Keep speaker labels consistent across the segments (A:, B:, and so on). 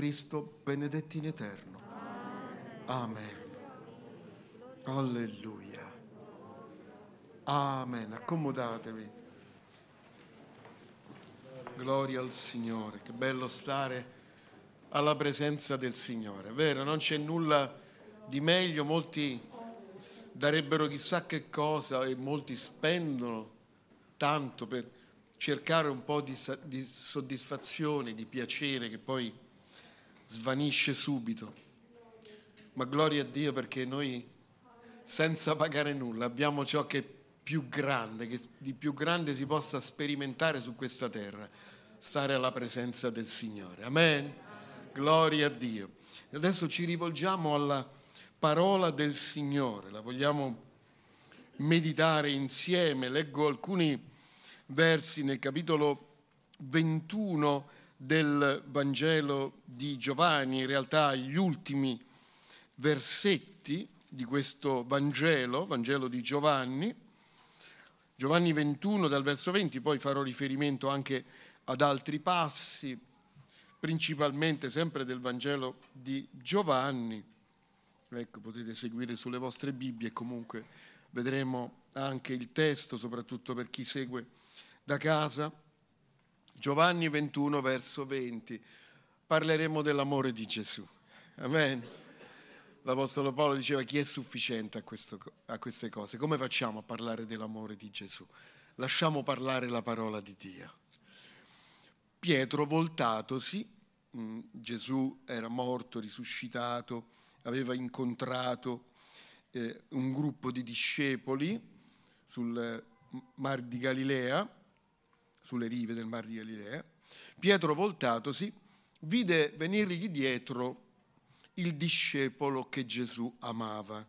A: Cristo, benedetti in eterno. Amen. Alleluia. Amen. Accomodatevi. Gloria al Signore. Che bello stare alla presenza del Signore. Vero, non c'è nulla di meglio. Molti darebbero chissà che cosa e molti spendono tanto per cercare un po' di soddisfazione, di piacere che poi svanisce subito. Ma gloria a Dio perché noi senza pagare nulla abbiamo ciò che è più grande, che di più grande si possa sperimentare su questa terra, stare alla presenza del Signore. Amen. Gloria a Dio. E adesso ci rivolgiamo alla parola del Signore, la vogliamo meditare insieme. Leggo alcuni versi nel capitolo 21 del Vangelo di Giovanni, in realtà gli ultimi versetti di questo Vangelo, Vangelo di Giovanni, Giovanni 21 dal verso 20, poi farò riferimento anche ad altri passi, principalmente sempre del Vangelo di Giovanni. Ecco, potete seguire sulle vostre Bibbie, comunque vedremo anche il testo, soprattutto per chi segue da casa. Giovanni 21 verso 20. Parleremo dell'amore di Gesù. Amen. L'Apostolo Paolo diceva chi è sufficiente a, questo, a queste cose. Come facciamo a parlare dell'amore di Gesù? Lasciamo parlare la parola di Dio. Pietro voltatosi, mm, Gesù era morto, risuscitato, aveva incontrato eh, un gruppo di discepoli sul eh, Mar di Galilea sulle rive del Mar di Galilea, Pietro voltatosi vide venirgli dietro il discepolo che Gesù amava,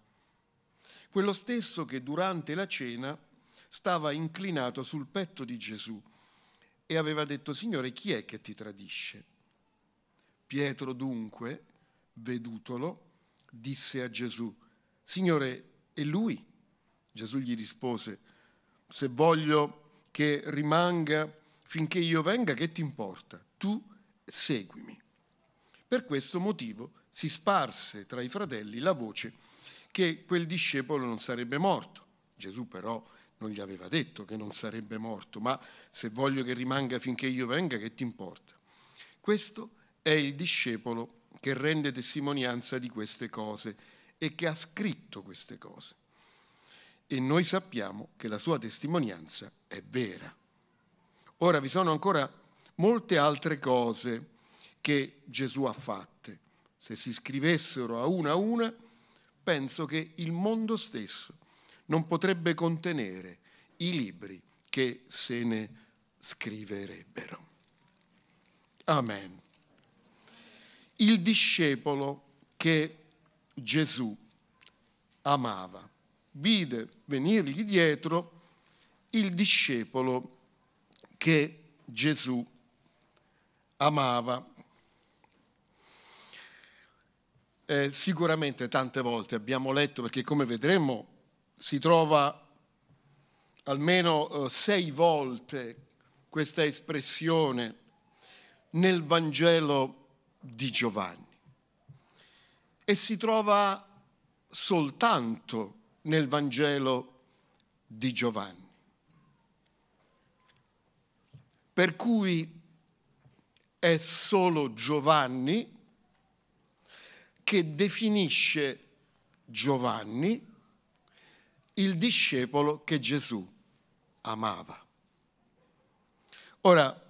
A: quello stesso che durante la cena stava inclinato sul petto di Gesù e aveva detto, Signore, chi è che ti tradisce? Pietro dunque, vedutolo, disse a Gesù, Signore, è lui? Gesù gli rispose, se voglio che rimanga finché io venga, che ti importa? Tu seguimi. Per questo motivo si sparse tra i fratelli la voce che quel discepolo non sarebbe morto. Gesù però non gli aveva detto che non sarebbe morto, ma se voglio che rimanga finché io venga, che ti importa? Questo è il discepolo che rende testimonianza di queste cose e che ha scritto queste cose e noi sappiamo che la sua testimonianza è vera. Ora vi sono ancora molte altre cose che Gesù ha fatte. Se si scrivessero a una a una, penso che il mondo stesso non potrebbe contenere i libri che se ne scriverebbero. Amen. Il discepolo che Gesù amava vide venirgli dietro il discepolo che Gesù amava. Eh, sicuramente tante volte abbiamo letto, perché come vedremo si trova almeno eh, sei volte questa espressione nel Vangelo di Giovanni e si trova soltanto nel Vangelo di Giovanni. Per cui è solo Giovanni che definisce Giovanni il discepolo che Gesù amava. Ora,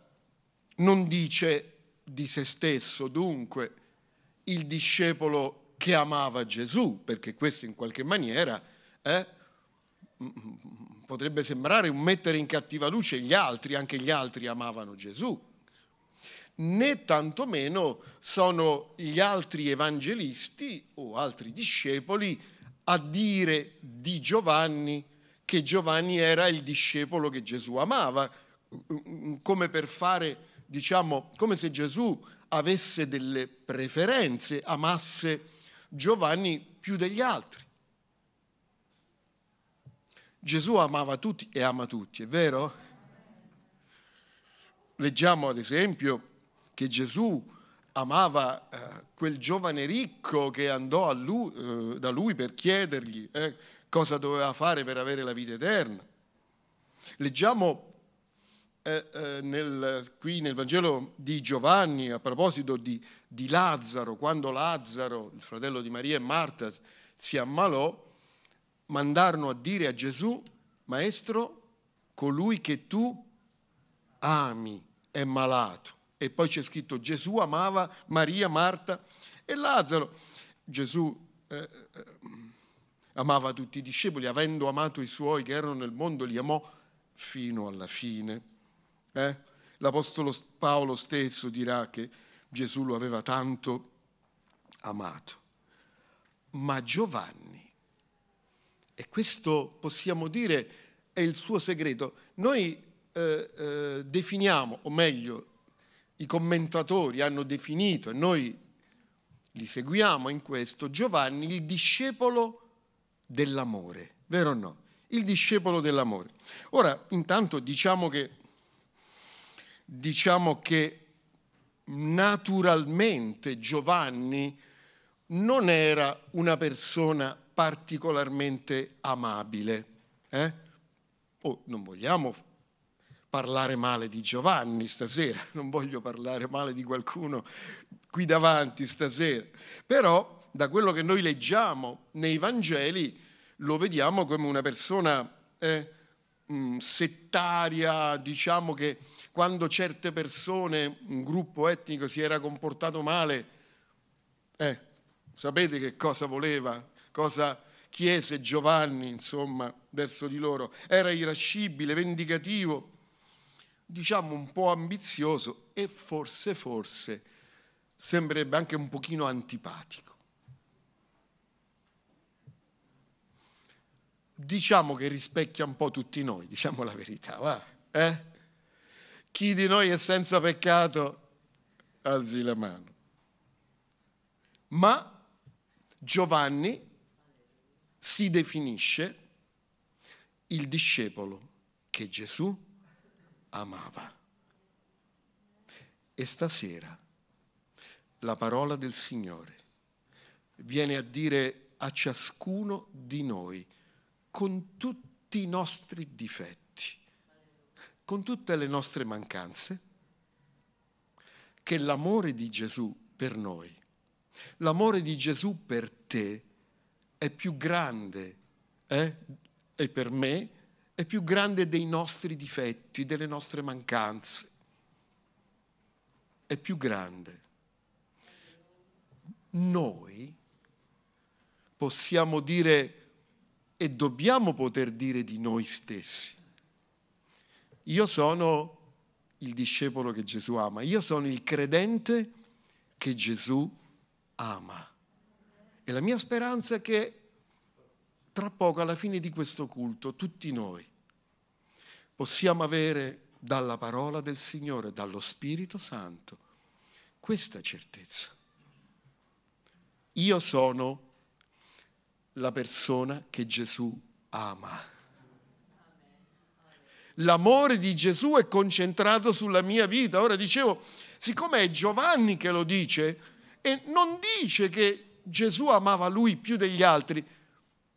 A: non dice di se stesso dunque il discepolo che amava Gesù, perché questo in qualche maniera eh, potrebbe sembrare un mettere in cattiva luce gli altri, anche gli altri amavano Gesù, né tantomeno sono gli altri evangelisti o altri discepoli a dire di Giovanni che Giovanni era il discepolo che Gesù amava, come per fare, diciamo, come se Gesù avesse delle preferenze, amasse Giovanni più degli altri. Gesù amava tutti e ama tutti, è vero? Leggiamo ad esempio che Gesù amava eh, quel giovane ricco che andò lui, eh, da lui per chiedergli eh, cosa doveva fare per avere la vita eterna. Leggiamo eh, nel, qui nel Vangelo di Giovanni a proposito di, di Lazzaro, quando Lazzaro, il fratello di Maria e Marta, si ammalò, mandarono a dire a Gesù, Maestro, colui che tu ami è malato. E poi c'è scritto Gesù amava Maria, Marta e Lazzaro. Gesù eh, eh amava tutti i discepoli, avendo amato i suoi che erano nel mondo, li amò fino alla fine. Eh? L'Apostolo Paolo stesso dirà che Gesù lo aveva tanto amato. Ma Giovanni e questo possiamo dire è il suo segreto. Noi eh, eh, definiamo, o meglio, i commentatori hanno definito, e noi li seguiamo in questo, Giovanni il discepolo dell'amore, vero o no? Il discepolo dell'amore. Ora, intanto diciamo che, diciamo che naturalmente Giovanni non era una persona particolarmente amabile. Eh? Oh, non vogliamo parlare male di Giovanni stasera, non voglio parlare male di qualcuno qui davanti stasera, però da quello che noi leggiamo nei Vangeli lo vediamo come una persona eh, mm, settaria, diciamo che quando certe persone, un gruppo etnico si era comportato male, eh, sapete che cosa voleva? cosa chiese Giovanni, insomma, verso di loro. Era irascibile, vendicativo, diciamo un po' ambizioso e forse, forse, sembrerebbe anche un pochino antipatico. Diciamo che rispecchia un po' tutti noi, diciamo la verità, va? Eh? Chi di noi è senza peccato, alzi la mano. Ma Giovanni si definisce il discepolo che Gesù amava. E stasera la parola del Signore viene a dire a ciascuno di noi, con tutti i nostri difetti, con tutte le nostre mancanze, che l'amore di Gesù per noi, l'amore di Gesù per te, è più grande, eh? e per me è più grande dei nostri difetti, delle nostre mancanze. È più grande. Noi possiamo dire e dobbiamo poter dire di noi stessi. Io sono il discepolo che Gesù ama, io sono il credente che Gesù ama. E la mia speranza è che tra poco, alla fine di questo culto, tutti noi possiamo avere dalla parola del Signore, dallo Spirito Santo, questa certezza. Io sono la persona che Gesù ama. L'amore di Gesù è concentrato sulla mia vita. Ora dicevo, siccome è Giovanni che lo dice, e non dice che Gesù amava lui più degli altri,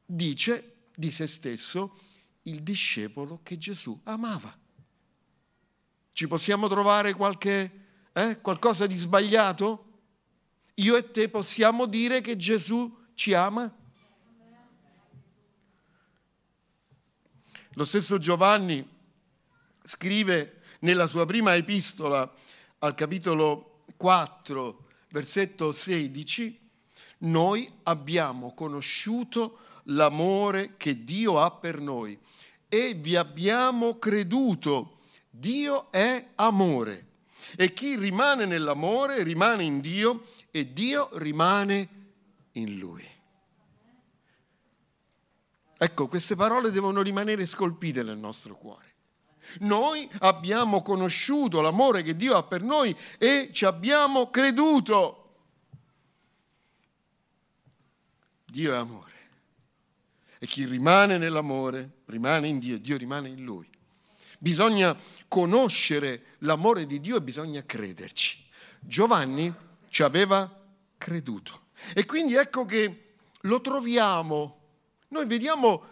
A: dice di se stesso il discepolo che Gesù amava. Ci possiamo trovare qualche, eh, qualcosa di sbagliato? Io e te possiamo dire che Gesù ci ama? Lo stesso Giovanni scrive nella sua prima epistola al capitolo 4, versetto 16, noi abbiamo conosciuto l'amore che Dio ha per noi e vi abbiamo creduto. Dio è amore e chi rimane nell'amore rimane in Dio e Dio rimane in lui. Ecco, queste parole devono rimanere scolpite nel nostro cuore. Noi abbiamo conosciuto l'amore che Dio ha per noi e ci abbiamo creduto. Dio è amore. E chi rimane nell'amore rimane in Dio, Dio rimane in lui. Bisogna conoscere l'amore di Dio e bisogna crederci. Giovanni ci aveva creduto. E quindi ecco che lo troviamo. Noi vediamo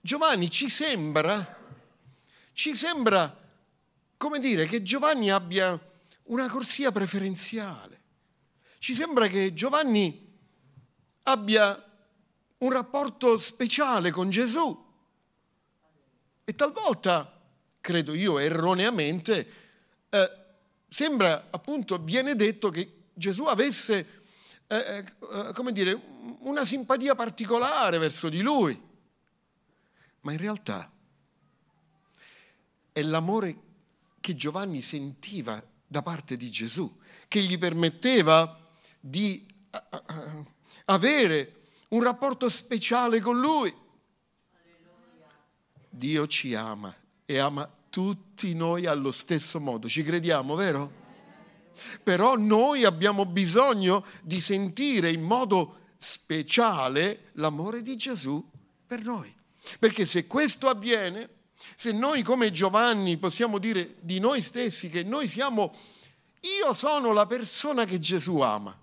A: Giovanni, ci sembra, ci sembra, come dire, che Giovanni abbia una corsia preferenziale. Ci sembra che Giovanni abbia un rapporto speciale con Gesù. E talvolta, credo io erroneamente, eh, sembra appunto viene detto che Gesù avesse, eh, eh, eh, come dire, una simpatia particolare verso di lui. Ma in realtà è l'amore che Giovanni sentiva da parte di Gesù, che gli permetteva di eh, eh, avere un rapporto speciale con Lui. Dio ci ama e ama tutti noi allo stesso modo. Ci crediamo, vero? Però noi abbiamo bisogno di sentire in modo speciale l'amore di Gesù per noi. Perché se questo avviene, se noi come Giovanni possiamo dire di noi stessi che noi siamo, io sono la persona che Gesù ama,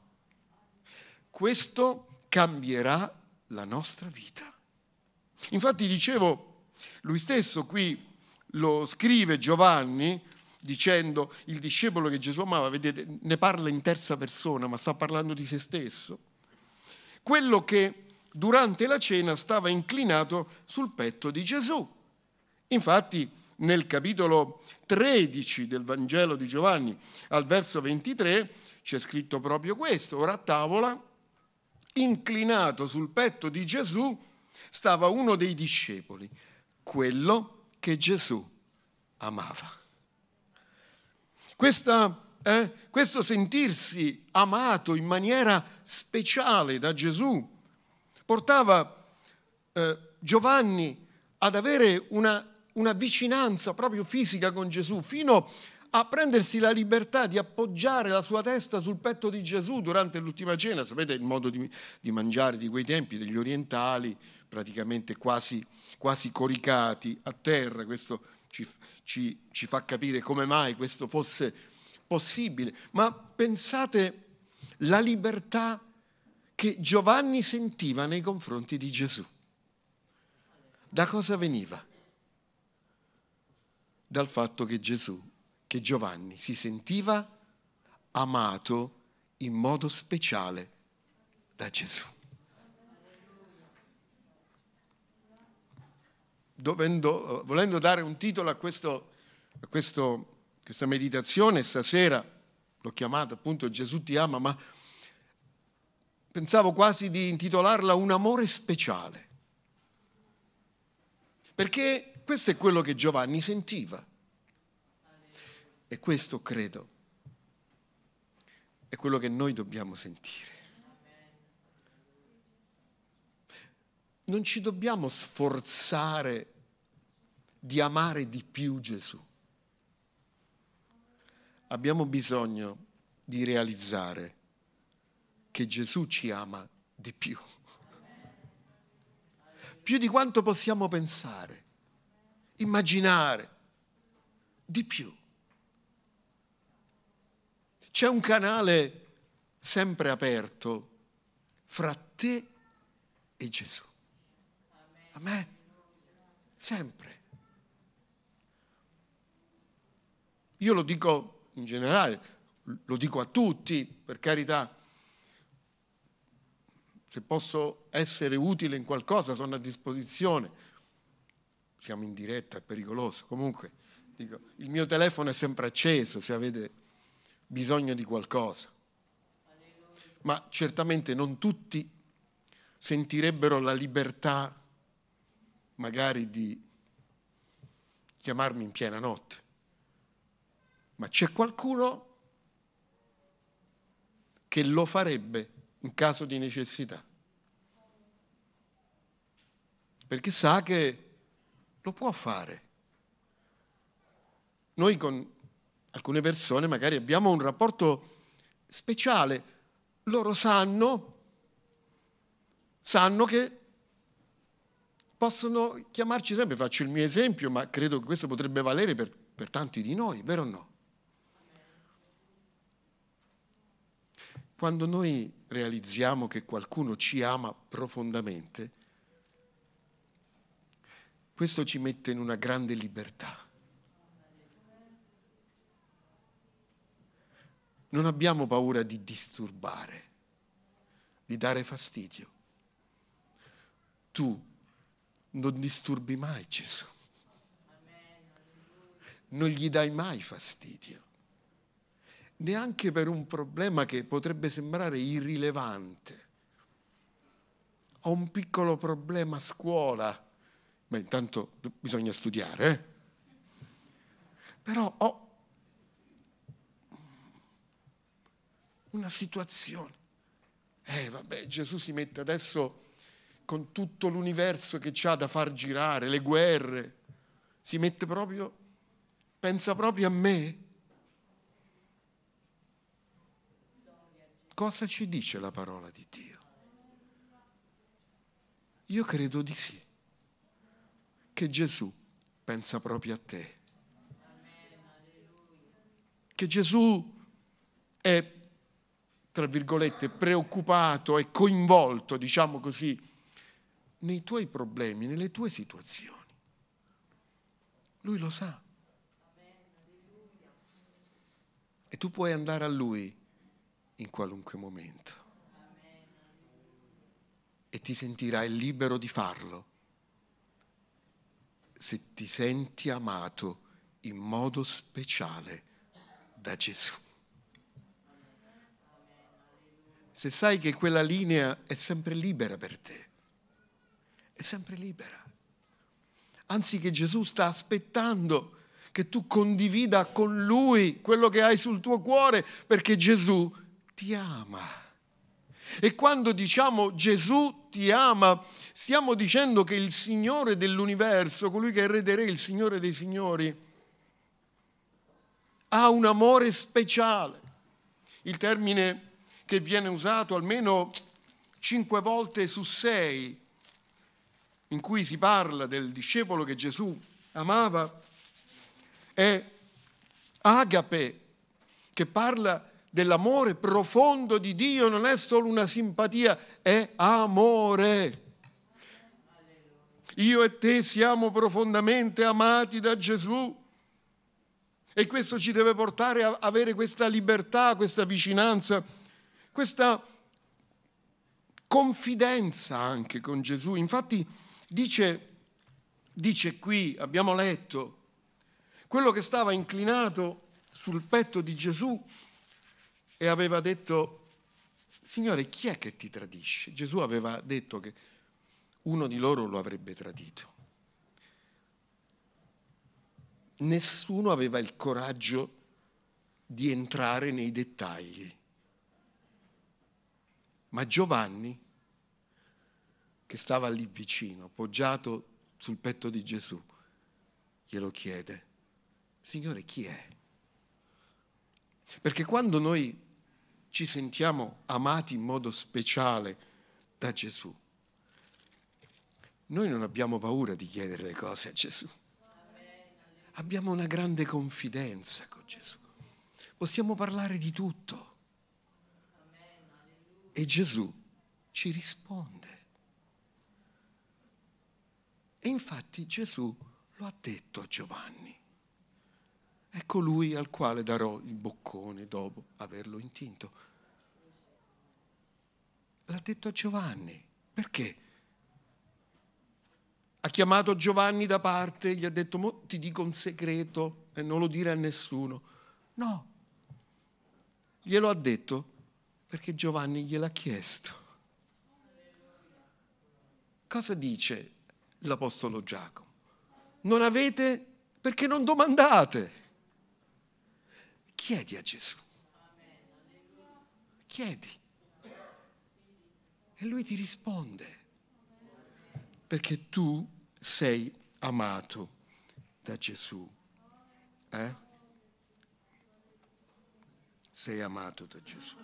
A: questo cambierà la nostra vita. Infatti dicevo, lui stesso qui lo scrive Giovanni dicendo il discepolo che Gesù amava, vedete, ne parla in terza persona, ma sta parlando di se stesso. Quello che durante la cena stava inclinato sul petto di Gesù. Infatti nel capitolo 13 del Vangelo di Giovanni, al verso 23, c'è scritto proprio questo. Ora a tavola inclinato sul petto di Gesù stava uno dei discepoli, quello che Gesù amava. Questa, eh, questo sentirsi amato in maniera speciale da Gesù portava eh, Giovanni ad avere una, una vicinanza proprio fisica con Gesù, fino a a prendersi la libertà di appoggiare la sua testa sul petto di Gesù durante l'ultima cena. Sapete il modo di, di mangiare di quei tempi, degli orientali, praticamente quasi, quasi coricati a terra. Questo ci, ci, ci fa capire come mai questo fosse possibile. Ma pensate la libertà che Giovanni sentiva nei confronti di Gesù. Da cosa veniva? Dal fatto che Gesù che Giovanni si sentiva amato in modo speciale da Gesù. Dovendo, volendo dare un titolo a, questo, a questo, questa meditazione stasera, l'ho chiamata appunto Gesù ti ama, ma pensavo quasi di intitolarla Un amore speciale, perché questo è quello che Giovanni sentiva. E questo credo è quello che noi dobbiamo sentire. Non ci dobbiamo sforzare di amare di più Gesù. Abbiamo bisogno di realizzare che Gesù ci ama di più, più di quanto possiamo pensare, immaginare, di più. C'è un canale sempre aperto fra te e Gesù. Amen. Sempre. Io lo dico in generale, lo dico a tutti, per carità. Se posso essere utile in qualcosa sono a disposizione. Siamo in diretta, è pericoloso. Comunque, dico, il mio telefono è sempre acceso, se avete bisogno di qualcosa. Ma certamente non tutti sentirebbero la libertà magari di chiamarmi in piena notte. Ma c'è qualcuno che lo farebbe in caso di necessità. Perché sa che lo può fare. Noi con alcune persone magari abbiamo un rapporto speciale, loro sanno, sanno che possono chiamarci sempre, faccio il mio esempio, ma credo che questo potrebbe valere per, per tanti di noi, vero o no? Quando noi realizziamo che qualcuno ci ama profondamente, questo ci mette in una grande libertà. Non abbiamo paura di disturbare, di dare fastidio. Tu non disturbi mai Gesù. Non gli dai mai fastidio. Neanche per un problema che potrebbe sembrare irrilevante. Ho un piccolo problema a scuola, ma intanto bisogna studiare. Eh? Però ho una situazione. Eh vabbè, Gesù si mette adesso con tutto l'universo che c'ha da far girare, le guerre, si mette proprio, pensa proprio a me. Cosa ci dice la parola di Dio? Io credo di sì, che Gesù pensa proprio a te, che Gesù è tra virgolette, preoccupato e coinvolto, diciamo così, nei tuoi problemi, nelle tue situazioni. Lui lo sa. E tu puoi andare a lui in qualunque momento. E ti sentirai libero di farlo se ti senti amato in modo speciale da Gesù. se sai che quella linea è sempre libera per te, è sempre libera. Anzi che Gesù sta aspettando che tu condivida con lui quello che hai sul tuo cuore, perché Gesù ti ama. E quando diciamo Gesù ti ama, stiamo dicendo che il Signore dell'universo, colui che è Re dei Re, il Signore dei Signori, ha un amore speciale. Il termine che viene usato almeno cinque volte su sei, in cui si parla del discepolo che Gesù amava, è agape, che parla dell'amore profondo di Dio, non è solo una simpatia, è amore. Io e te siamo profondamente amati da Gesù e questo ci deve portare a avere questa libertà, questa vicinanza questa confidenza anche con Gesù. Infatti dice, dice qui, abbiamo letto, quello che stava inclinato sul petto di Gesù e aveva detto, Signore, chi è che ti tradisce? Gesù aveva detto che uno di loro lo avrebbe tradito. Nessuno aveva il coraggio di entrare nei dettagli. Ma Giovanni, che stava lì vicino, poggiato sul petto di Gesù, glielo chiede, Signore chi è? Perché quando noi ci sentiamo amati in modo speciale da Gesù, noi non abbiamo paura di chiedere le cose a Gesù. Abbiamo una grande confidenza con Gesù. Possiamo parlare di tutto e Gesù ci risponde. E infatti Gesù lo ha detto a Giovanni. È colui ecco al quale darò il boccone dopo averlo intinto. L'ha detto a Giovanni. Perché? ha chiamato Giovanni da parte, gli ha detto, Mo ti dico un segreto e non lo dire a nessuno. No, glielo ha detto perché Giovanni gliel'ha chiesto. Cosa dice l'Apostolo Giacomo? Non avete perché non domandate. Chiedi a Gesù. Chiedi. E lui ti risponde. Perché tu sei amato da Gesù. Eh? Sei amato da Gesù.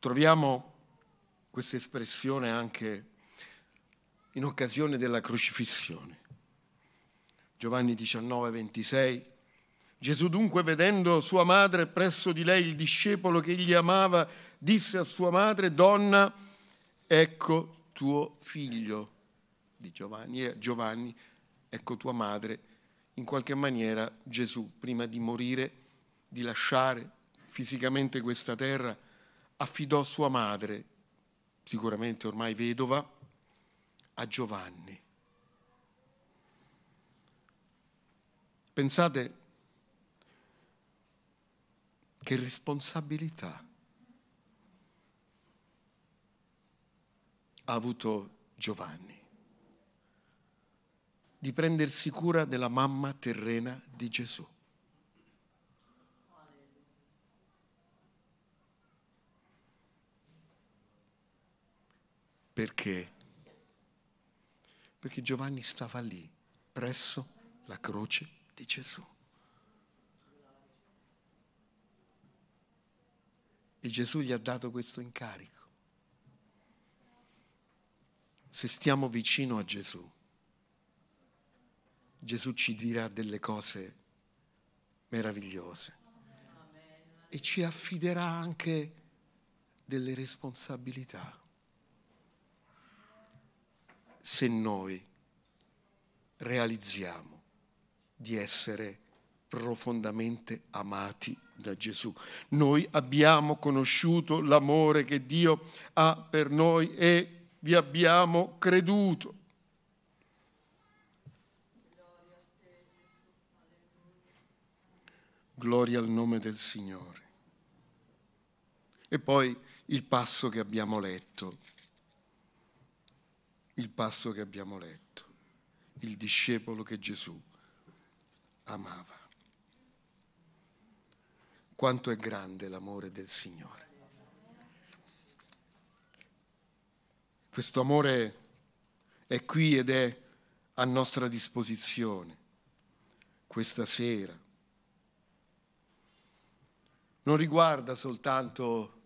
A: Troviamo questa espressione anche in occasione della crocifissione. Giovanni 19, 26. Gesù dunque, vedendo sua madre presso di lei il discepolo che egli amava, disse a sua madre, donna, ecco tuo figlio di Giovanni, e Giovanni, ecco tua madre. In qualche maniera Gesù, prima di morire, di lasciare fisicamente questa terra, affidò sua madre, sicuramente ormai vedova, a Giovanni. Pensate che responsabilità ha avuto Giovanni di prendersi cura della mamma terrena di Gesù. Perché? Perché Giovanni stava lì, presso la croce di Gesù. E Gesù gli ha dato questo incarico. Se stiamo vicino a Gesù, Gesù ci dirà delle cose meravigliose e ci affiderà anche delle responsabilità se noi realizziamo di essere profondamente amati da Gesù. Noi abbiamo conosciuto l'amore che Dio ha per noi e vi abbiamo creduto. Gloria al nome del Signore. E poi il passo che abbiamo letto il passo che abbiamo letto, il discepolo che Gesù amava. Quanto è grande l'amore del Signore. Questo amore è qui ed è a nostra disposizione questa sera. Non riguarda soltanto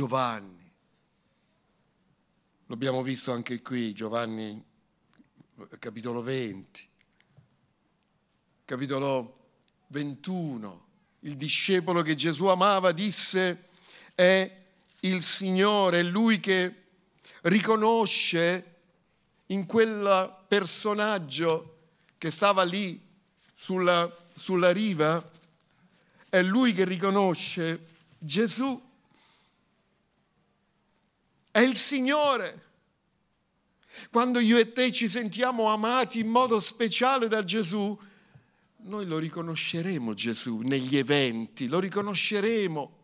A: Giovanni. L'abbiamo visto anche qui, Giovanni capitolo 20, capitolo 21. Il discepolo che Gesù amava disse è il Signore, è lui che riconosce in quel personaggio che stava lì sulla, sulla riva, è lui che riconosce Gesù è il Signore. Quando io e te ci sentiamo amati in modo speciale da Gesù, noi lo riconosceremo Gesù negli eventi, lo riconosceremo.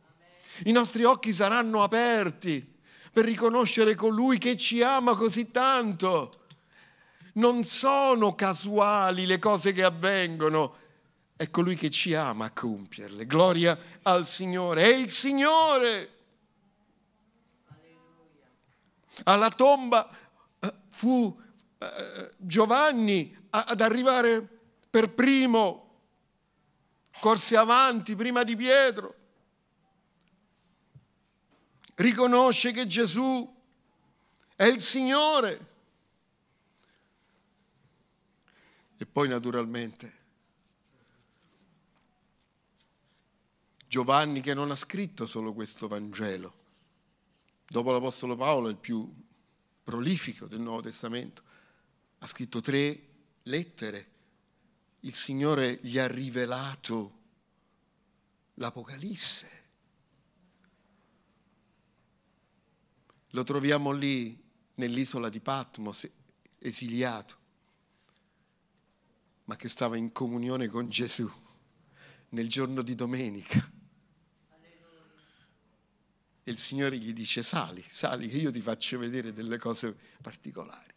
A: I nostri occhi saranno aperti per riconoscere colui che ci ama così tanto. Non sono casuali le cose che avvengono, è colui che ci ama a compierle. Gloria al Signore, è il Signore. Alla tomba eh, fu eh, Giovanni ad arrivare per primo, corse avanti prima di Pietro. Riconosce che Gesù è il Signore. E poi naturalmente Giovanni che non ha scritto solo questo Vangelo, dopo l'Apostolo Paolo, il più prolifico del Nuovo Testamento, ha scritto tre lettere. Il Signore gli ha rivelato l'Apocalisse. Lo troviamo lì nell'isola di Patmos, esiliato, ma che stava in comunione con Gesù nel giorno di domenica e il Signore gli dice sali, sali che io ti faccio vedere delle cose particolari.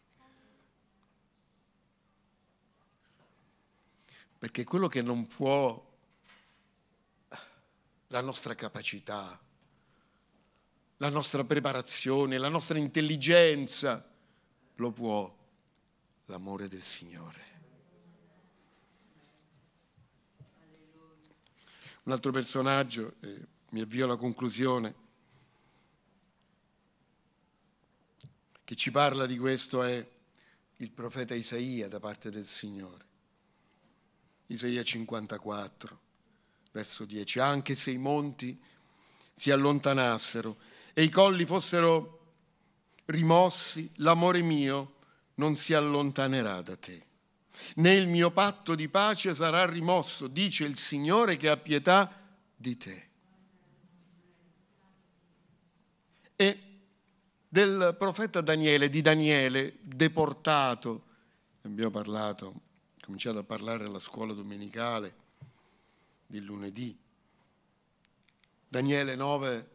A: Perché quello che non può la nostra capacità, la nostra preparazione, la nostra intelligenza, lo può l'amore del Signore. Un altro personaggio, eh, mi avvio alla conclusione, Chi ci parla di questo è il profeta Isaia da parte del Signore. Isaia 54, verso 10. Anche se i monti si allontanassero e i colli fossero rimossi, l'amore mio non si allontanerà da te. Né il mio patto di pace sarà rimosso, dice il Signore che ha pietà di te. E del profeta Daniele, di Daniele deportato. Abbiamo parlato, cominciato a parlare alla scuola domenicale di lunedì. Daniele 9,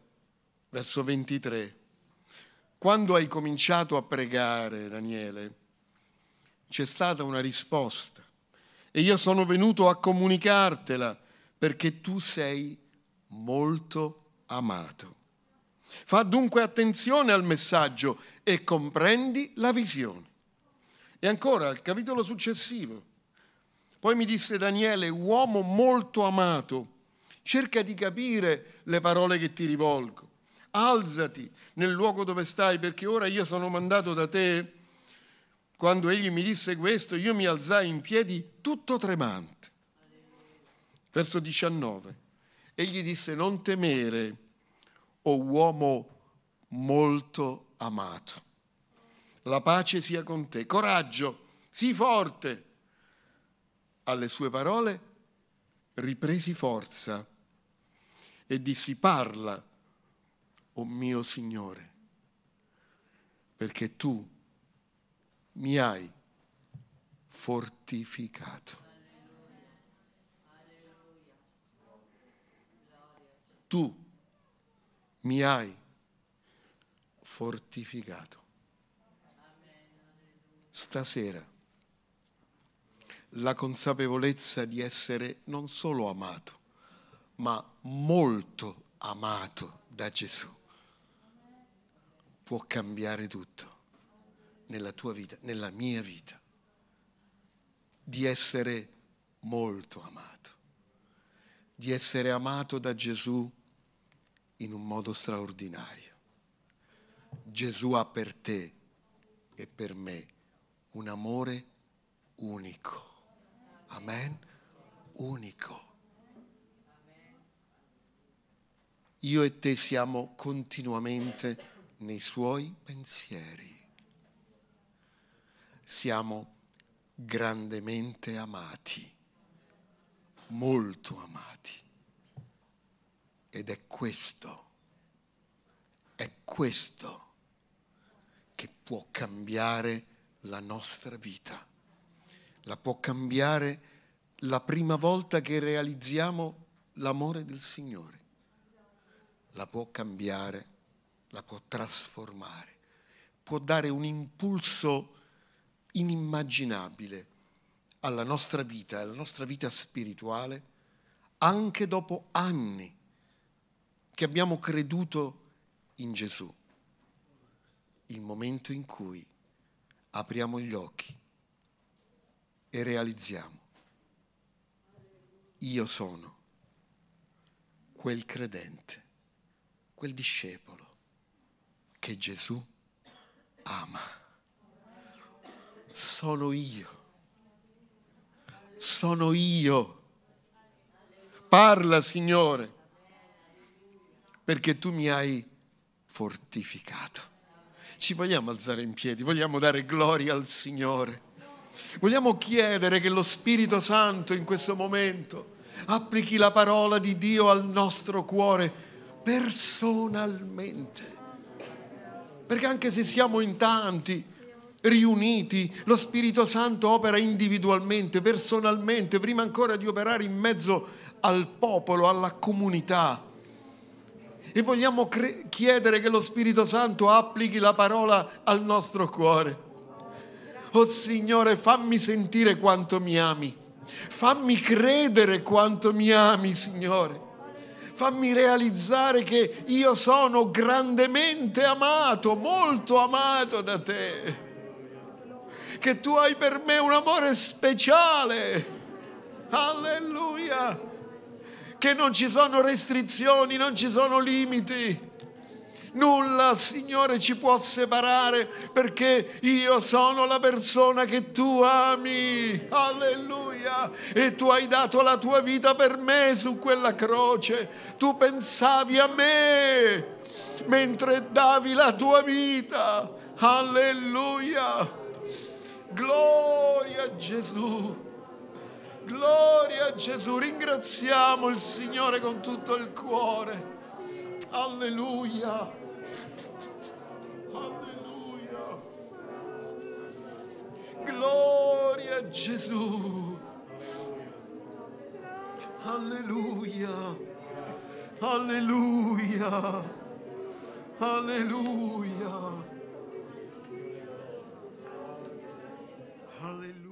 A: verso 23. Quando hai cominciato a pregare, Daniele, c'è stata una risposta e io sono venuto a comunicartela perché tu sei molto amato. Fa dunque attenzione al messaggio e comprendi la visione. E ancora il capitolo successivo. Poi mi disse Daniele, uomo molto amato, cerca di capire le parole che ti rivolgo. Alzati nel luogo dove stai, perché ora io sono mandato da te. Quando egli mi disse questo, io mi alzai in piedi tutto tremante. Verso 19. Egli disse, non temere o uomo molto amato. La pace sia con te. Coraggio, sii forte. Alle sue parole ripresi forza e dissi parla, o oh mio Signore, perché tu mi hai fortificato. Tu mi hai fortificato. Stasera la consapevolezza di essere non solo amato, ma molto amato da Gesù può cambiare tutto nella tua vita, nella mia vita, di essere molto amato, di essere amato da Gesù in un modo straordinario. Gesù ha per te e per me un amore unico. Amen? Unico. Io e te siamo continuamente nei suoi pensieri. Siamo grandemente amati, molto amati. Ed è questo, è questo che può cambiare la nostra vita. La può cambiare la prima volta che realizziamo l'amore del Signore. La può cambiare, la può trasformare, può dare un impulso inimmaginabile alla nostra vita, alla nostra vita spirituale, anche dopo anni che abbiamo creduto in Gesù. Il momento in cui apriamo gli occhi e realizziamo, io sono quel credente, quel discepolo che Gesù ama. Sono io. Sono io. Parla, Signore perché tu mi hai fortificato. Ci vogliamo alzare in piedi, vogliamo dare gloria al Signore. Vogliamo chiedere che lo Spirito Santo in questo momento applichi la parola di Dio al nostro cuore personalmente. Perché anche se siamo in tanti, riuniti, lo Spirito Santo opera individualmente, personalmente, prima ancora di operare in mezzo al popolo, alla comunità e vogliamo cre- chiedere che lo Spirito Santo applichi la parola al nostro cuore. Oh Signore, fammi sentire quanto mi ami. Fammi credere quanto mi ami, Signore. Fammi realizzare che io sono grandemente amato, molto amato da te. Che tu hai per me un amore speciale. Alleluia che non ci sono restrizioni, non ci sono limiti. Nulla, Signore, ci può separare perché io sono la persona che tu ami. Alleluia. E tu hai dato la tua vita per me su quella croce. Tu pensavi a me mentre davi la tua vita. Alleluia. Gloria a Gesù. Gloria a Gesù, ringraziamo il Signore con tutto il cuore. Alleluia. Alleluia. Gloria a Gesù. Alleluia. Alleluia. Alleluia. Alleluia.